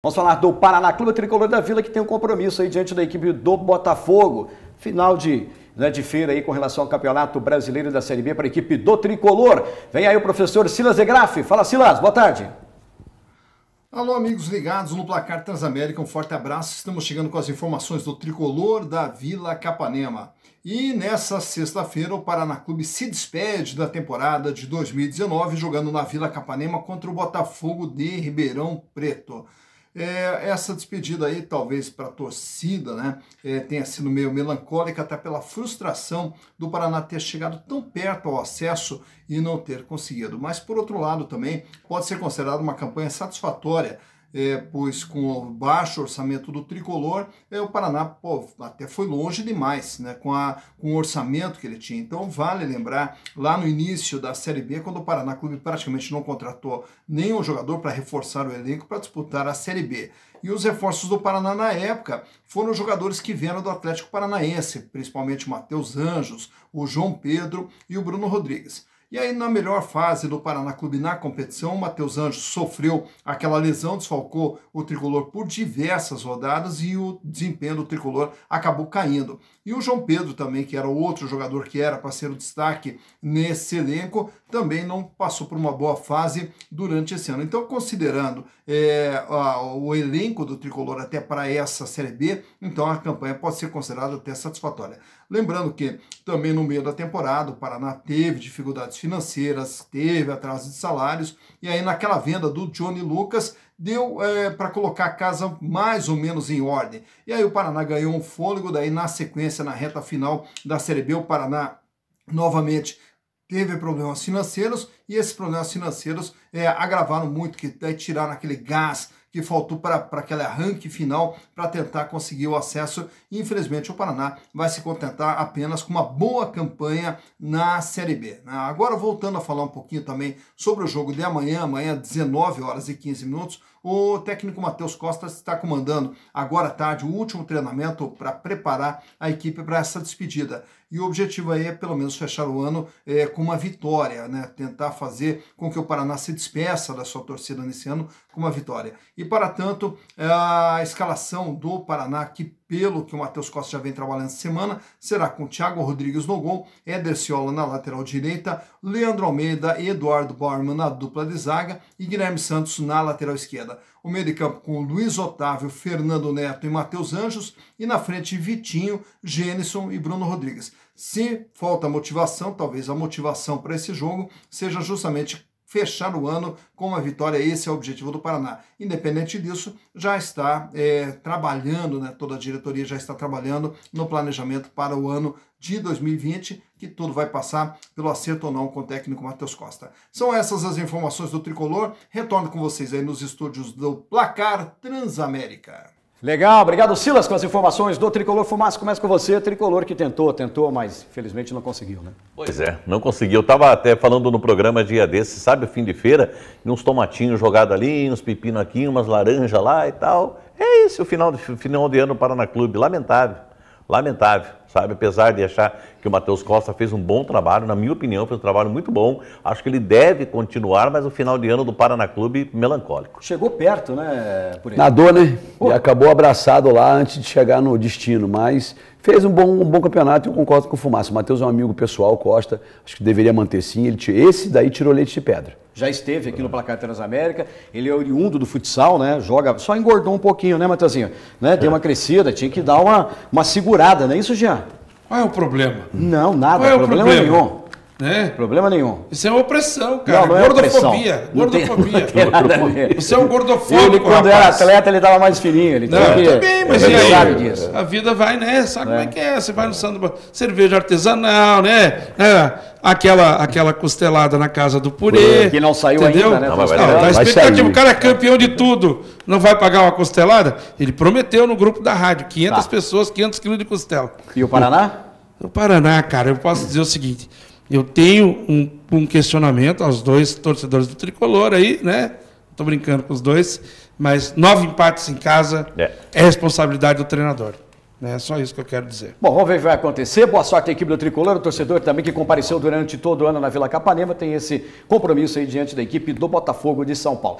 Vamos falar do Paraná Clube Tricolor da Vila, que tem um compromisso aí diante da equipe do Botafogo. Final de, né, de feira aí com relação ao Campeonato Brasileiro da Série B para a equipe do Tricolor. Vem aí o professor Silas Egraf. Fala, Silas. Boa tarde. Alô, amigos ligados no Placar Transamérica. Um forte abraço. Estamos chegando com as informações do Tricolor da Vila Capanema. E nessa sexta-feira, o Paraná Clube se despede da temporada de 2019, jogando na Vila Capanema contra o Botafogo de Ribeirão Preto. É, essa despedida aí, talvez para a torcida, né, é, tenha sido meio melancólica, até pela frustração do Paraná ter chegado tão perto ao acesso e não ter conseguido. Mas, por outro lado, também pode ser considerada uma campanha satisfatória é, pois com o baixo orçamento do tricolor, é, o Paraná pô, até foi longe demais né, com, a, com o orçamento que ele tinha. Então vale lembrar, lá no início da Série B, quando o Paraná Clube praticamente não contratou nenhum jogador para reforçar o elenco para disputar a Série B. E os reforços do Paraná na época foram jogadores que vieram do Atlético Paranaense, principalmente o Matheus Anjos, o João Pedro e o Bruno Rodrigues. E aí, na melhor fase do Paraná Clube na competição, o Matheus Anjos sofreu aquela lesão, desfalcou o tricolor por diversas rodadas e o desempenho do tricolor acabou caindo. E o João Pedro também, que era outro jogador que era para ser o destaque nesse elenco, também não passou por uma boa fase durante esse ano. Então, considerando é, a, o elenco do tricolor até para essa Série B, então a campanha pode ser considerada até satisfatória. Lembrando que também no meio da temporada o Paraná teve dificuldades financeiras, teve atraso de salários, e aí naquela venda do Johnny Lucas deu é, para colocar a casa mais ou menos em ordem. E aí o Paraná ganhou um fôlego, daí na sequência, na reta final da Série B, o Paraná novamente teve problemas financeiros e esses problemas financeiros é, agravaram muito, que é, tiraram aquele gás que faltou para aquele arranque final para tentar conseguir o acesso. Infelizmente, o Paraná vai se contentar apenas com uma boa campanha na Série B. Né? Agora, voltando a falar um pouquinho também sobre o jogo de amanhã, amanhã, 19 horas e 15 minutos, o técnico Matheus Costa está comandando agora à tarde o último treinamento para preparar a equipe para essa despedida e o objetivo aí é pelo menos fechar o ano é, com uma vitória, né? tentar fazer com que o Paraná se despeça da sua torcida nesse ano com uma vitória. E para tanto, é, a escalação do Paraná que pelo que o Matheus Costa já vem trabalhando essa semana, será com Thiago Rodrigues no gol, Éder Ciola na lateral direita, Leandro Almeida e Eduardo Bormann na dupla de zaga e Guilherme Santos na lateral esquerda. O meio de campo com Luiz Otávio, Fernando Neto e Matheus Anjos e na frente Vitinho, Gênison e Bruno Rodrigues. Se falta motivação, talvez a motivação para esse jogo seja justamente fechar o ano com uma vitória. Esse é o objetivo do Paraná. Independente disso, já está é, trabalhando, né, toda a diretoria já está trabalhando no planejamento para o ano de 2020, que tudo vai passar pelo acerto ou não com o técnico Matheus Costa. São essas as informações do Tricolor. Retorno com vocês aí nos estúdios do Placar Transamérica. Legal, obrigado Silas com as informações do Tricolor Fumaça. Começa com você, Tricolor que tentou, tentou, mas infelizmente não conseguiu, né? Pois é, não conseguiu. Eu estava até falando no programa dia desse, sabe, o fim de feira, uns tomatinhos jogados ali, uns pepino aqui, umas laranjas lá e tal. É isso, o final de, final de ano Paraná Clube, lamentável lamentável, sabe? Apesar de achar que o Matheus Costa fez um bom trabalho, na minha opinião, fez um trabalho muito bom. Acho que ele deve continuar, mas o final de ano do Paraná Clube melancólico. Chegou perto, né? Por aí. Nadou, né? Pô. E acabou abraçado lá antes de chegar no destino, mas fez um bom, um bom campeonato e eu concordo com o Fumaça. O Matheus é um amigo pessoal, Costa, acho que deveria manter sim. Ele, esse daí tirou leite de pedra já esteve aqui no Placar Transamérica. Ele é oriundo do futsal, né? Joga, só engordou um pouquinho, né, Matheusinho? Né? Deu uma crescida, tinha que dar uma, uma segurada, não é isso, Jean? Qual é o problema? Não, nada, Qual é o problema, problema nenhum. Né? Problema nenhum. Isso é uma opressão, cara. Não, não é gordofobia. É gordofobia. isso Você é um gordofóbico. Ele, quando rapaz. era atleta, ele estava mais fininho. Ele não, tá que... também, mas aí sabe disso. A vida vai, né? Sabe é. como é que é? Você vai no sanduba, cerveja artesanal, né? É, aquela, aquela costelada na casa do purê. Que não saiu entendeu? ainda, né? Não, ah, vai, não, tá vai, vai O cara é campeão de tudo. Não vai pagar uma costelada? Ele prometeu no grupo da rádio: 500 tá. pessoas, 500 quilos de costela. E o Paraná? O, o Paraná, cara, eu posso dizer o seguinte. Eu tenho um, um questionamento aos dois torcedores do tricolor aí, né? Estou brincando com os dois, mas nove empates em casa é, é responsabilidade do treinador. É só isso que eu quero dizer. Bom, vamos ver o que vai acontecer. Boa sorte à equipe do Tricolor, o torcedor também que compareceu durante todo o ano na Vila Capanema, tem esse compromisso aí diante da equipe do Botafogo de São Paulo.